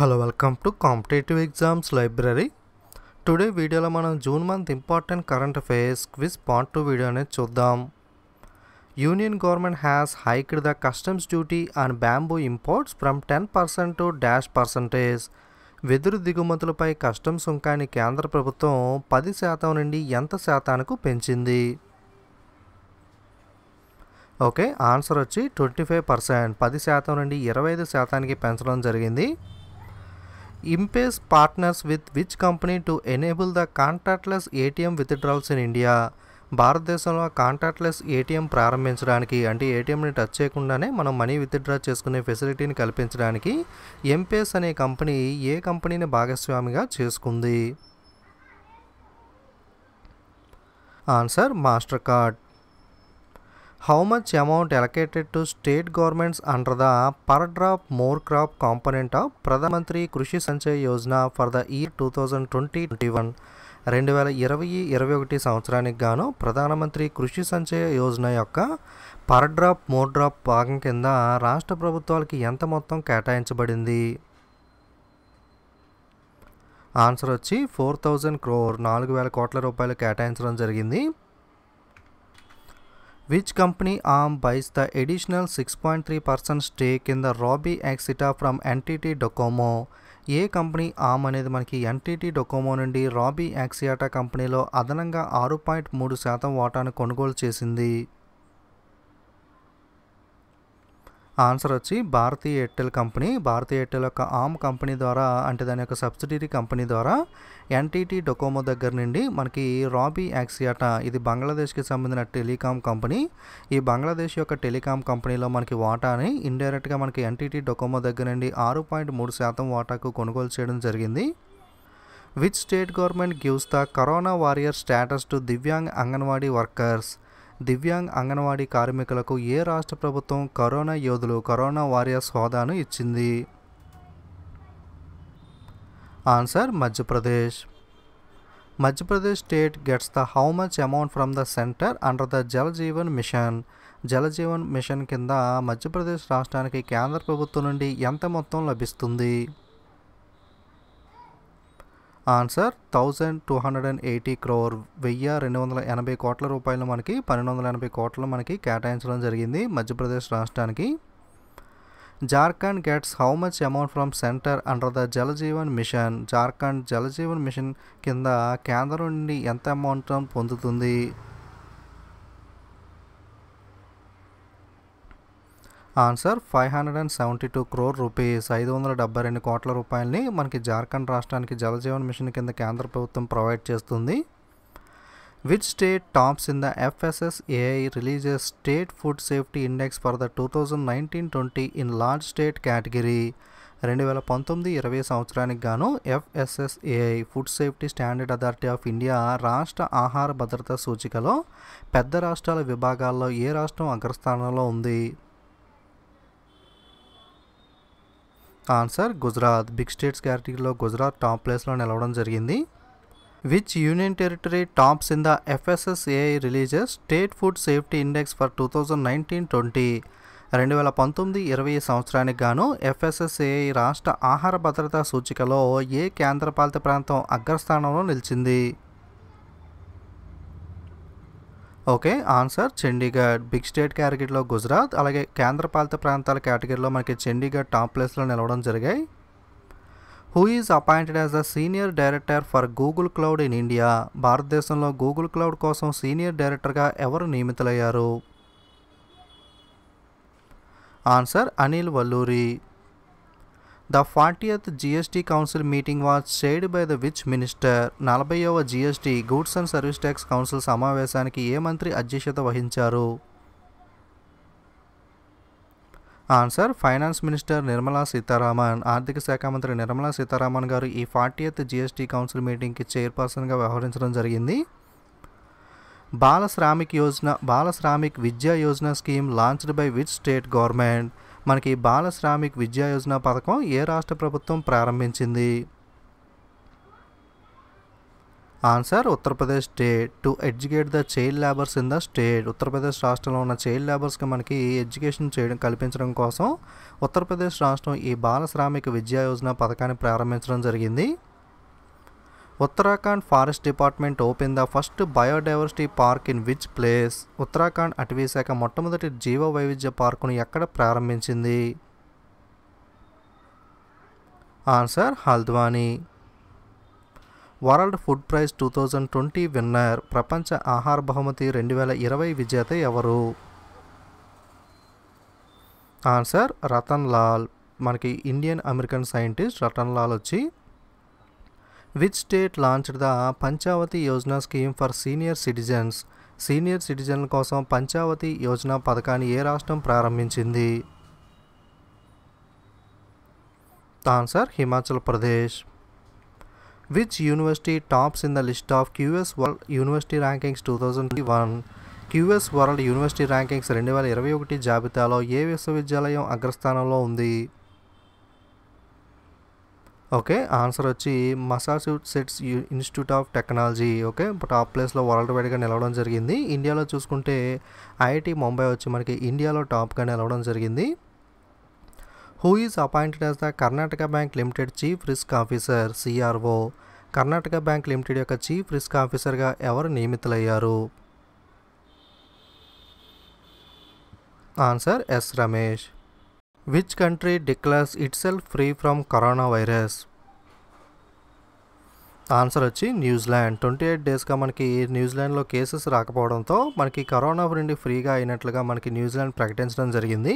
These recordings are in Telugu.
Hello welcome to competitive exams library today వీడియోలో మనం June month important current affairs quiz part two video అనేది చూద్దాం union government has hiked the customs duty on bamboo imports from ten percent to dash percentage వెదురు దిగుమతులపై కస్టమ్స్ సుంకాన్ని కేంద్ర ప్రభుత్వం పది శాతం నుండి ఎంత శాతానికి పెంచింది ఓకే ఆన్సర్ వచ్చి ట్వంటీ ఫైవ్ పర్సెంట్ పది శాతం నుండి ఇరవై ఐదు శాతానికి పెంచడం జరిగింది ఇంపేస్ partners with which company to enable the contactless ATM withdrawals in India భారతదేశంలో కాంటాక్ట్లెస్ ఏటీఎం ప్రారంభించడానికి అంటే ఏటీఎంని టచ్ చేయకుండానే మనం మనీ విత్డ్రా చేసుకునే ఫెసిలిటీని కల్పించడానికి ఎంపేస్ అనే కంపెనీ ఏ కంపెనీని భాగస్వామిగా చేసుకుంది answer Mastercard how much amount allocated to state governments under the per drop more crop component of Pradhan Mantri Krishi Sinchai Yojana for the year two thousand twenty twenty one రెండు వేల ఇరవై ఇరవై ఒకటి సంవత్సరానికి గాను ప్రధానమంత్రి కృషి సంచయ యోజన యొక్క పర్ డ్రాప్ మోర్ డ్రాప్ భాగం కింద రాష్ట్ర ప్రభుత్వాలకి ఎంత మొత్తం కేటాయించబడింది ఆన్సర్ వచ్చి ఫోర్ థౌజండ్ క్రోర్ నాలుగు వేల కోట్ల రూపాయలు కేటాయించడం జరిగింది which company um buys the additional six point three percent stake కింద Robi Axiata from NTT Docomo ఏ కంపెనీ ఆమ్ అనేది మనకి ఎన్టీటీ డొకోమో నుండి రాబీ యాక్సియాటా కంపెనీలో అదనంగా ఆరు పాయింట్ మూడు శాతం వాటాను కొనుగోలు చేసింది ఆన్సర్ వచ్చి భారతీ ఎయిర్టెల్ కంపెనీ భారతీ ఎయిర్టెల్ యొక్క ఆమ్ కంపెనీ ద్వారా అంటే దాని యొక్క సబ్సిడీ కంపెనీ ద్వారా ఎన్టీటీ డొకోమో దగ్గర నుండి మనకి రాబీ యాక్సియాటా ఇది బంగ్లాదేశ్కి సంబంధించిన టెలికామ్ కంపెనీ ఈ బంగ్లాదేశ్ యొక్క టెలికాం కంపెనీలో మనకి వాటాని ఇండైరెక్ట్గా మనకి ఎన్టీటీ డొకోమో దగ్గర నుండి ఆరు పాయింట్ మూడు శాతం వాటాకు కొనుగోలు చేయడం జరిగింది which state government gives the corona warrior status to Divyang Anganwadi workers Divyang Anganwadi కార్మికులకు ఏ రాష్ట్ర ప్రభుత్వం కరోనా యోధులు కరోనా వారియర్స్ హోదాను ఇచ్చింది answer Madhya Pradesh Madhya Pradesh state gets the how much amount from the centre under the Jal Jeevan Mission Jal Jeevan machine కింద మధ్యప్రదేశ్ రాష్ట్రానికి కేంద్ర ప్రభుత్వం నుండి ఎంత మొత్తం లభిస్తుంది answer thousand two hundred and eighty crore వెయ్యి రెండు వందల ఎనభై కోట్ల రూపాయలు మనకి పన్నెండు వందల ఎనభై కోట్లు మనకి కేటాయించడం జరిగింది మధ్యప్రదేశ్ రాష్ట్రానికి Jharkhand gets how much amount from centre under the Jal Jeevan machine Jharkhand జల జీవన్ మిషన్ కింద కేంద్రం నుండి ఎంత అమౌంట్ పొందుతుంది answer five hundred and seventy two crore rupees ఐదు వందల డెబ్బై రెండు కోట్ల రూపాయలని మనకి జార్ఖండ్ రాష్ట్రానికి జలజీవన్ మిషన్ కింద కేంద్ర ప్రభుత్వం ప్రొవైడ్ చేస్తుంది which state tops in the FSSAI releases state food safety index for the two thousand nineteen twenty in large state category రెండు వేల పంతొమ్మిది ఇరవై సంవత్సరానికి గాను FSSAI food safety standard authority of India రాష్ట్ర ఆహార భద్రత సూచికలో పెద్ద రాష్ట్రాల విభాగాల్లో ఏ రాష్ట్రం అగ్రస్థానంలో ఉంది ఆన్సర్ గుజరాత్ బిగ్ స్టేట్స్ క్యాటగిరీలో గుజరాత్ టాప్ ప్లేస్లో నిలవడం జరిగింది which union territory tops in the FSSA releases state food safety index for two thousand nineteen twenty రెండు వేల పంతొమ్మిది ఇరవై సంవత్సరానికి గాను ఎఫ్ఎస్ఎస్ఏ రాష్ట్ర ఆహార భద్రతా సూచికలో ఏ కేంద్రపాలిత ప్రాంతం అగ్రస్థానంలో నిలిచింది okay answer Chandigarh big state క్యాటగిరీలో గుజరాత్ అలాగే కేంద్రపాలిత ప్రాంతాల కేటగిరీలో మనకి చండీగఢ్ టాప్ ప్లేస్లో నిలవడం జరిగాయి who is appointed as a senior director for Google cloud in India భారతదేశంలో గూగుల్ క్లౌడ్ కోసం సీనియర్ డైరెక్టర్గా ఎవరు నియమితులయ్యారు answer Anil Valluri the 40th GST council meeting was chaired by the which minister నలభైవ GST goods and service tax council సమావేశానికి ఏ మంత్రి అధ్యక్షత వహించారు answer finance minister Nirmala Sitharaman ఆర్థిక శాఖ మంత్రి నిర్మలా సీతారామన్ గారు ఈ ఫార్టీయత్ జీఎస్టీ కౌన్సిల్ మీటింగ్కి చైర్పర్సన్గా వ్యవహరించడం జరిగింది బాల Shramik Yojana Bal Shramik Vidya Yojana scheme launched by which state government మనకి బాల శ్రామిక్ విద్యా యోజన పథకం ఏ రాష్ట్ర ప్రభుత్వం ప్రారంభించింది answer Uttar Pradesh state to educate the child labours in the state Uttar Pradesh రాష్ట్రంలో ఉన్న చైల్డ్ లేబర్స్కి మనకి ఎడ్యుకేషన్ చేయడం కల్పించడం కోసం ఉత్తరప్రదేశ్ రాష్ట్రం ఈ బాల శ్రామిక విద్యా యోజన పథకాన్ని ప్రారంభించడం జరిగింది Uttarakhand forest department open the first biodiversity park in which place Uttarakhand అటవీశాఖ మొట్టమొదటి జీవ వైవిధ్య పార్కును ఎక్కడ ప్రారంభించింది answer Haldwani world food prize two thousand twenty winner ప్రపంచ ఆహార బహుమతి రెండు వేల ఇరవై విజేత ఎవరు ఆన్సర్ రతన్ లాల్ మనకి Indian American scientist Rattan Lal వచ్చి which state launched the Panchavati Yojana scheme for senior citizens senior సిటిజన్ల కోసం పంచావతి యోజన పథకాన్ని ఏ రాష్ట్రం ప్రారంభించింది answer Himachal Pradesh which university tops in the list of QS world university rankings two thousand one QS world university rankings రెండు వేల ఇరవై ఒకటి జాబితాలో ఏ విశ్వవిద్యాలయం అగ్రస్థానంలో ఉంది ఓకే ఆన్సర్ వచ్చి Massachusetts institute of technology okay top ప్లేస్లో వరల్డ్ వైడ్గా నిలవడం జరిగింది ఇండియాలో చూసుకుంటే ఐఐటి ముంబై వచ్చి మనకి ఇండియాలో టాప్గా నిలవడం జరిగింది who is appointed as the Karnataka Bank Limited chief risk officer CRO Karnataka Bank Limited యొక్క చీఫ్ రిస్క్ ఆఫీసర్గా ఎవరు నియమితులయ్యారు answer S Ramesh Which itself free from corona virus answer వచ్చి న్యూజిలాండ్ ట్వంటీ ఎయిట్ డేస్గా మనకి న్యూజిలాండ్లో కేసెస్ రాకపోవడంతో మనకి కరోనా నుండి ఫ్రీగా అయినట్లుగా మనకి న్యూజిలాండ్ ప్రకటించడం జరిగింది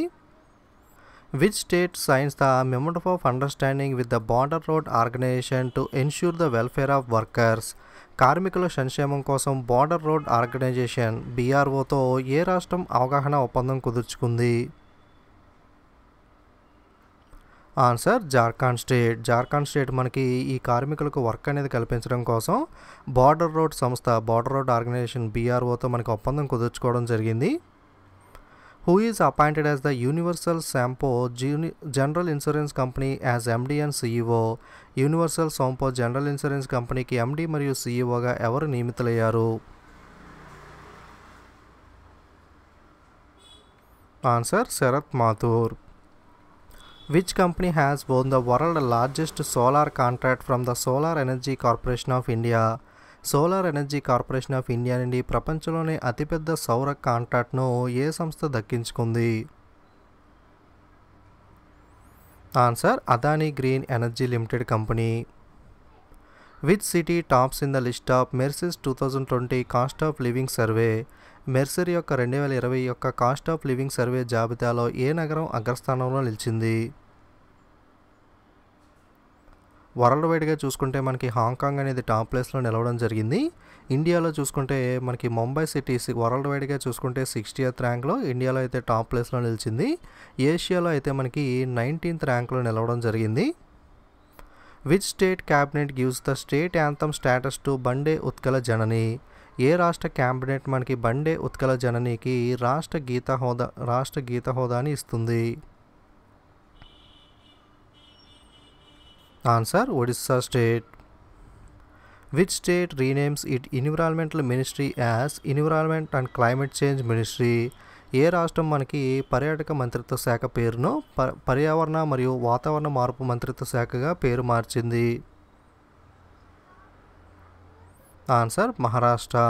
విచ్ స్టేట్ సైన్స్ ద మెమోటఫ్ of understanding with the border road organisation to ensure the welfare of workers కార్మికుల సంక్షేమం కోసం బార్డర్ రోడ్ ఆర్గనైజేషన్ బీఆర్ఓతో ఏ రాష్ట్రం అవగాహన ఒప్పందం కుదుర్చుకుంది answer Jharkhand state Jharkhand state మనకి ఈ కార్మికులకు వర్క్ అనేది కల్పించడం కోసం బార్డర్ రోడ్ సంస్థ బార్డర్ రోడ్ ఆర్గనైజేషన్ బీఆర్ఓతో మనకి ఒప్పందం కుదుర్చుకోవడం జరిగింది who is appointed as the universal Sompo జూని general insurance company as MD and CEO universal Sompo general insurance కంపెనీకి ఎండీ మరియు సీఈఓగా e ఎవరు నియమితులయ్యారు answer Sharat Mathur which company has won the world largest solar contract from the solar energy corporation of India solar energy corporation of India నుండి ప్రపంచంలోనే అతిపెద్ద సౌర కాంట్రాక్ట్ను ఏ సంస్థ దక్కించుకుంది answer Adani green energy limited company with city tops in the list of Mercer's two thousand twenty cost of living survey Mercer యొక్క రెండు వేల ఇరవై యొక్క కాస్ట్ ఆఫ్ లివింగ్ సర్వే జాబితాలో ఏ నగరం అగ్రస్థానంలో నిలిచింది వరల్డ్ వైడ్గా చూసుకుంటే మనకి హాంకాంగ్ అనేది టాప్ ప్లేస్లో నిలవడం జరిగింది ఇండియాలో చూసుకుంటే మనకి ముంబై సిటీ వరల్డ్ వైడ్గా చూసుకుంటే సిక్స్టీయత్ ర్యాంక్లో ఇండియాలో అయితే టాప్ ప్లేస్లో నిలిచింది ఏషియాలో అయితే మనకి నైన్టీన్త్ ర్యాంక్లో నిలవడం జరిగింది which state cabinet gives the state anthem status to Bande Utkala జనని ఏ రాష్ట్ర క్యాబినెట్ మనకి బండే ఉత్కల జననికి రాష్ట్ర గీత హోదా రాష్ట్ర గీత హోదాని ఇస్తుంది answer Odisha state which state renames it environmental ministry as environment and climate change ministry ఏ రాష్ట్రం మనకి పర్యాటక మంత్రిత్వ శాఖ పేరును ప పర్యావరణ మరియు వాతావరణ మార్పు మంత్రిత్వ శాఖగా పేరు మార్చింది answer Maharashtra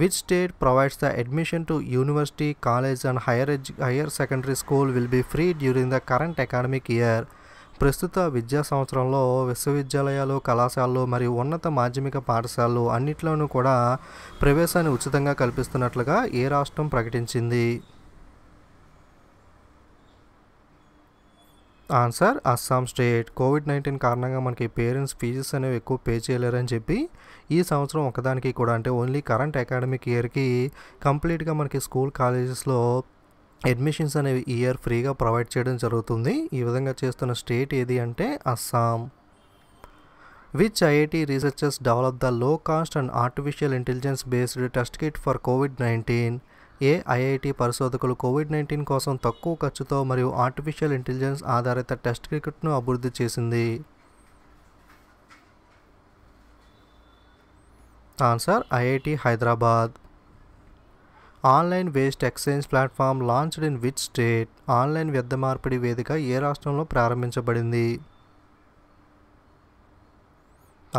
which state provides the admission to university college and higher edu higher secondary school will be free during the current academic year ప్రస్తుత విద్యా సంవత్సరంలో విశ్వవిద్యాలయాలు కళాశాలలు మరియు ఉన్నత మాధ్యమిక పాఠశాలలు అన్నిట్లోనూ కూడా ప్రవేశాన్ని ఉచితంగా కల్పిస్తున్నట్లుగా ఏ రాష్ట్రం ప్రకటించింది answer Assam state COVID nineteen కారణంగా మనకి పేరెంట్స్ ఫీజెస్ అనేవి ఎక్కువ పే చేయలేరని చెప్పి ఈ సంవత్సరం ఒకదానికి కూడా అంటే ఓన్లీ కరెంట్ అకాడమిక్ ఇయర్కి కంప్లీట్గా మనకి స్కూల్ కాలేజెస్లో అడ్మిషన్స్ అనేవి ఇయర్ ఫ్రీగా ప్రొవైడ్ చేయడం జరుగుతుంది ఈ విధంగా చేస్తున్న స్టేట్ ఏది అంటే Assam which IIT researchers develop the low cost and artificial intelligence based test kit for Covid nineteen ఏ ఐఐటి పరిశోధకులు కోవిడ్ నైన్టీన్ కోసం తక్కువ ఖర్చుతో మరియు ఆర్టిఫిషియల్ ఇంటెలిజెన్స్ ఆధారిత టెస్ట్ కిట్ను అభివృద్ధి చేసింది answer IIT Hyderabad online waste exchange platform launched in which state online వ్యర్థ మార్పిడి వేదిక ఏ రాష్ట్రంలో ప్రారంభించబడింది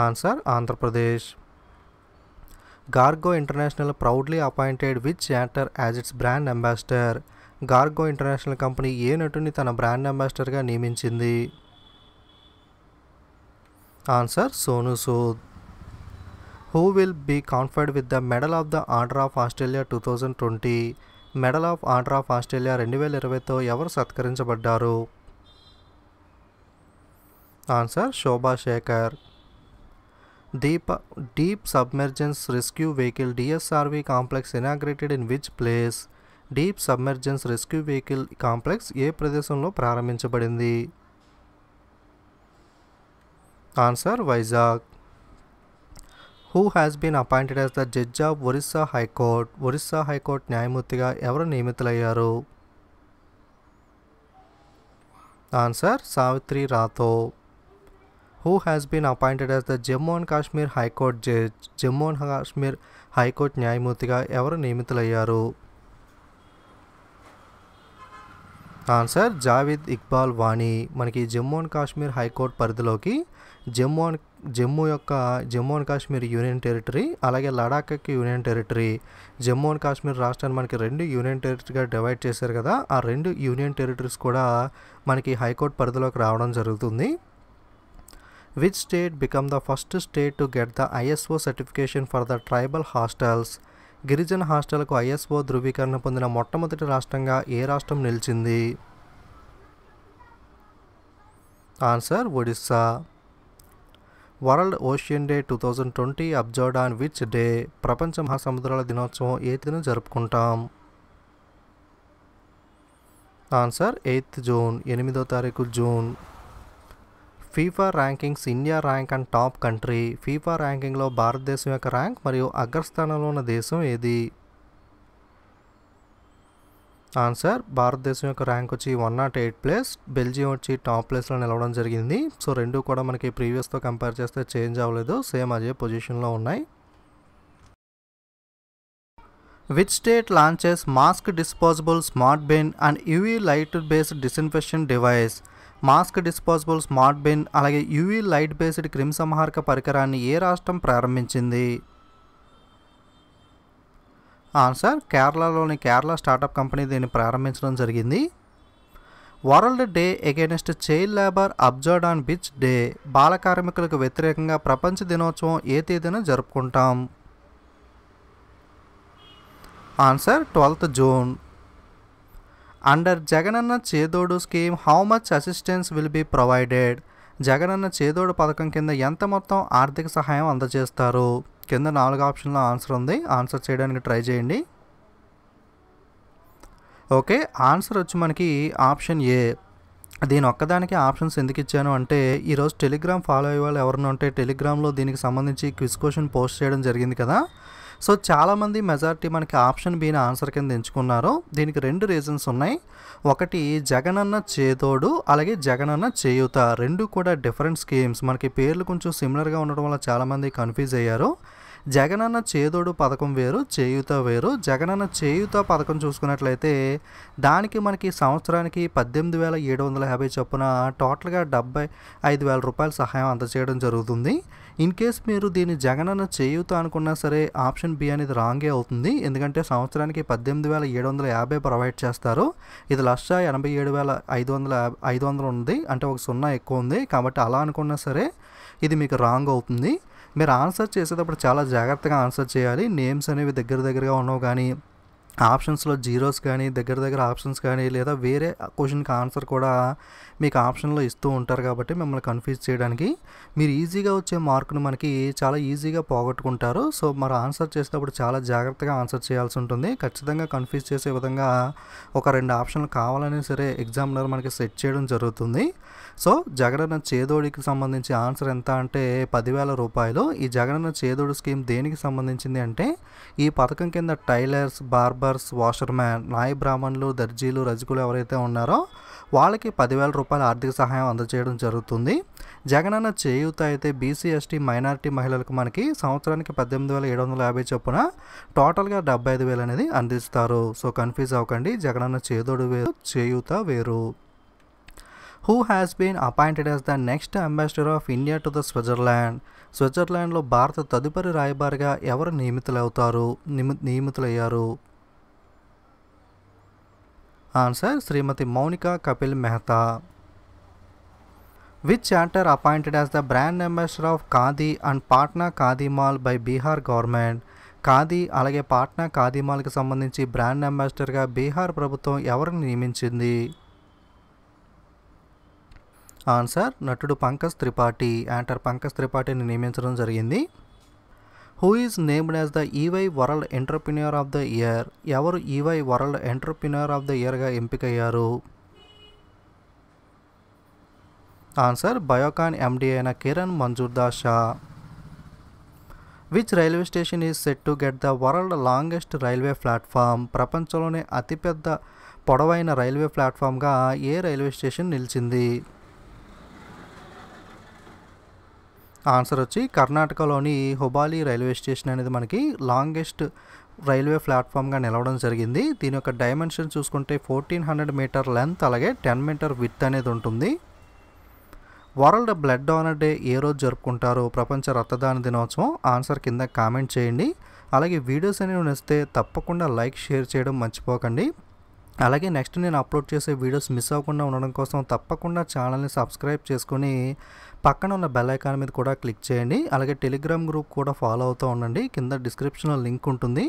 answer Andhra Pradesh Gargo international proudly appointed which actor as its brand ambassador Gargo international company ఏ నటుని తన బ్రాండ్ అంబాసిడర్గా నియమించింది answer Sonu Sood who will be conferred with the Medal of the Order of Australia 2020 medal of order of Australia రెండు వేల ఇరవైతో ఎవరు సత్కరించబడ్డారు ఆన్సర్ శోభా శేఖర్ దీప deep submergence rescue vehicle DSRV complex inaugurated in which place deep submergence rescue vehicle complex ఏ ప్రదేశంలో ప్రారంభించబడింది answer Vizag who has been appointed as the judge of Orissa High Court. Orissa high court న్యాయమూర్తిగా ఎవరు నియమితులయ్యారు answer Savitri Ratho who has been appointed as the Jammu and Kashmir high court judge Jammu and Kashmir high court న్యాయమూర్తిగా ఎవరు నియమితులయ్యారు ఆన్సర్ జావేద్ ఇక్బాల్ వాణి మనకి జమ్మూ అండ్ కాశ్మీర్ హైకోర్టు పరిధిలోకి జమ్మూ అండ్ జమ్మూ యొక్క Jammu and Kashmir union territory అలాగే లడాఖ్కి union territory Jammu and Kashmir రాష్ట్రాన్ని మనకి రెండు యూనియన్ టెరిటరీగా డివైడ్ చేశారు కదా ఆ రెండు యూనియన్ టెరిటరీస్ కూడా మనకి హైకోర్టు పరిధిలోకి రావడం జరుగుతుంది which state become the first state to get the ISO certification for the tribal hostels గిరిజన హాస్టల్కు ఐఎస్ఓ ధృవీకరణ పొందిన మొట్టమొదటి రాష్ట్రంగా ఏ రాష్ట్రం నిలిచింది answer Odisha world ocean day two thousand twenty observed on which day ప్రపంచ మహాసముద్రాల దినోత్సవం ఏ తేదీన జరుపుకుంటాం ఆన్సర్ ఎయిత్ జూన్ ఎనిమిదో తారీఖు June FIFA rankings India rank and top country FIFA ర్యాంకింగ్లో భారతదేశం యొక్క ర్యాంక్ మరియు అగ్రస్థానంలో ఉన్న దేశం ఏది ఆన్సర్ భారతదేశం యొక్క ర్యాంక్ వచ్చి one nought eight place Belgium వచ్చి టాప్ ప్లేస్లో నిలవడం జరిగింది సో రెండు కూడా మనకి ప్రీవియస్తో కంపేర్ చేస్తే చేంజ్ అవ్వలేదు సేమ్ అదే పొజిషన్లో ఉన్నాయి which state launches mask disposable smart bin and UV light based disinfection device mask disposable smart bin అలాగే యూవీ లైట్ బేస్డ్ క్రిమిసంహారక పరికరాన్ని ఏ రాష్ట్రం ప్రారంభించింది సార్ కేరళలోని కేరళ స్టార్టప్ కంపెనీ దీన్ని ప్రారంభించడం జరిగింది world day against child labour observed on which day బాల కార్మికులకు వ్యతిరేకంగా ప్రపంచ దినోత్సవం ఏ తేదీన జరుపుకుంటాం answer twelfth June under Jagananna Chedodu scheme how much assistance will be provided Jagananna Chedodu పథకం కింద ఎంత మొత్తం ఆర్థిక సహాయం అందజేస్తారు కింద నాలుగు ఆప్షన్లో ఆన్సర్ ఉంది ఆన్సర్ చేయడానికి ట్రై చేయండి ఓకే ఆన్సర్ వచ్చి మనకి ఆప్షన్ ఏ దీని ఒక్కదానికి ఆప్షన్స్ ఎందుకు ఇచ్చాను అంటే ఈరోజు టెలిగ్రామ్ ఫాలో అయ్యే వాళ్ళు ఎవరైనా ఉంటే టెలిగ్రామ్లో దీనికి సంబంధించి క్విజ్ క్వశ్చన్ పోస్ట్ చేయడం జరిగింది కదా సో చాలామంది మెజారిటీ మనకి ఆప్షన్ బీని ఆన్సర్ కింద ఎంచుకున్నారు దీనికి రెండు రీజన్స్ ఉన్నాయి ఒకటి జగనన్న చేదోడు అలాగే జగనన్న చేయూత రెండు కూడా డిఫరెంట్ స్కీమ్స్ మనకి పేర్లు కొంచెం సిమిలర్గా ఉండడం వల్ల చాలామంది కన్ఫ్యూజ్ అయ్యారు జగనన్న చేదోడు పథకం వేరు చేయుత వేరు జగనన్న చేయుత పథకం చూసుకున్నట్లయితే దానికి మనకి సంవత్సరానికి పద్దెనిమిది వేల ఏడు వందల యాభై చొప్పున టోటల్గా డెబ్బై ఐదు వేల రూపాయల సహాయం అందచేయడం జరుగుతుంది ఇన్ కేస్ మీరు దీన్ని జగనన్న చేయుత అనుకున్నా సరే ఆప్షన్ బి అనేది రాంగే అవుతుంది ఎందుకంటే సంవత్సరానికి పద్దెనిమిది వేల ఏడు వందల యాభై ప్రొవైడ్ చేస్తారు ఇది లక్ష ఎనభై ఏడు వేల ఐదు వందల ఐదు వందలు ఉంది అంటే ఒక సున్నా ఎక్కువ ఉంది కాబట్టి అలా అనుకున్నా సరే ఇది మీకు రాంగ్ అవుతుంది మీరు ఆన్సర్ చేసేటప్పుడు చాలా జాగ్రత్తగా ఆన్సర్ చేయాలి నేమ్స్ అనేవి దగ్గర దగ్గరగా ఉన్నావు కానీ ఆప్షన్స్లో జీరోస్ కానీ దగ్గర దగ్గర ఆప్షన్స్ కానీ లేదా వేరే క్వశ్చన్కి ఆన్సర్ కూడా మీకు ఆప్షన్లో ఇస్తూ ఉంటారు కాబట్టి మిమ్మల్ని కన్ఫ్యూజ్ చేయడానికి మీరు ఈజీగా వచ్చే మార్కును మనకి చాలా ఈజీగా పోగొట్టుకుంటారు సో మరి ఆన్సర్ చేసేటప్పుడు చాలా జాగ్రత్తగా ఆన్సర్ చేయాల్సి ఉంటుంది ఖచ్చితంగా కన్ఫ్యూజ్ చేసే విధంగా ఒక రెండు ఆప్షన్లు కావాలని సరే ఎగ్జామినర్ మనకి సెట్ చేయడం జరుగుతుంది సో జగనన్న చేదోడికి సంబంధించి ఆన్సర్ ఎంత అంటే పదివేల రూపాయలు ఈ జగనన్న చేదోడు స్కీమ్ దేనికి సంబంధించింది అంటే ఈ పథకం కింద టైలర్స్ బార్బర్ బార్బర్స్ వాషర్మ్యాన్ నాయ బ్రాహ్మణులు దర్జీలు రజకులు ఎవరైతే ఉన్నారో వాళ్ళకి పదివేల రూపాయల ఆర్థిక సహాయం అందజేయడం జరుగుతుంది జగనన్న చేయూత అయితే బీసీ ఎస్టీ మైనారిటీ మహిళలకు మనకి సంవత్సరానికి పద్దెనిమిది వేల ఏడు వందల యాభై చొప్పున టోటల్గా డెబ్బై ఐదు వేలు అనేది అందిస్తారు సో కన్ఫ్యూజ్ అవ్వకండి జగనన్న చేదోడు వేరు చేయూత వేరు who has been appointed as the next ambassador of India to the Switzerland స్విట్జర్లాండ్లో భారత తదుపరి రాయబారిగా ఎవరు నియమితులవుతారు నియమితులయ్యారు ఆన్సర్ శ్రీమతి మౌనిక కపిల్ మెహతా విచ్ చాంటర్ appointed as the brand ambassador of Khadi and Patna Khadi mall by Bihar government Khadi అలాగే పాట్నా ఖాదీ మాల్కి సంబంధించి బ్రాండ్ అంబాసిడర్గా బీహార్ ప్రభుత్వం ఎవరిని నియమించింది ఆన్సర్ నటుడు పంకజ్ త్రిపాఠి యాంటర్ పంకజ్ త్రిపాఠిని నియమించడం జరిగింది who is named as the EY world entrepreneur of the year ఎవరు EY world entrepreneur of the ఇయర్గా ఎంపికయ్యారు ఆన్సర్ బయోకాన్ ఎండి అయిన Kiran Mazumdar Shaw which railway station is set to get the world longest railway platform ప్రపంచంలోనే అతిపెద్ద పొడవైన రైల్వే ప్లాట్ఫామ్గా ఏ రైల్వే స్టేషన్ నిలిచింది ఆన్సర్ వచ్చి కర్ణాటకలోని హుబాలి రైల్వే స్టేషన్ అనేది మనకి లాంగెస్ట్ రైల్వే ప్లాట్ఫామ్గా నిలవడం జరిగింది దీని యొక్క డైమెన్షన్ చూసుకుంటే ఫోర్టీన్ హండ్రెడ్ మీటర్ లెంత్ అలాగే టెన్ మీటర్ విత్ అనేది ఉంటుంది వరల్డ్ బ్లడ్ డోనర్ డే ఏ రోజు జరుపుకుంటారు ప్రపంచ రక్తదాన దినోత్సవం ఆన్సర్ కింద కామెంట్ చేయండి అలాగే వీడియోస్ అనేవి నచ్చితే తప్పకుండా లైక్ షేర్ చేయడం మర్చిపోకండి అలాగే నెక్స్ట్ నేను అప్లోడ్ చేసే వీడియోస్ మిస్ అవ్వకుండా ఉండడం కోసం తప్పకుండా ఛానల్ని సబ్స్క్రైబ్ చేసుకొని పక్కన ఉన్న బెల్ ఐకాన్ మీద కూడా క్లిక్ చేయండి అలాగే టెలిగ్రామ్ గ్రూప్ కూడా ఫాలో అవుతూ ఉండండి కింద డిస్క్రిప్షన్లో లింక్ ఉంటుంది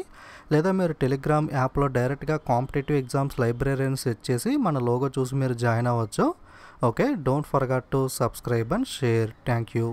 లేదా మీరు టెలిగ్రామ్ యాప్లో డైరెక్ట్గా కాంపిటేటివ్ ఎగ్జామ్స్ లైబ్రరీని సెట్ చేసి మన లోగో చూసి మీరు జాయిన్ అవ్వచ్చు okay don't forget to subscribe and share thank you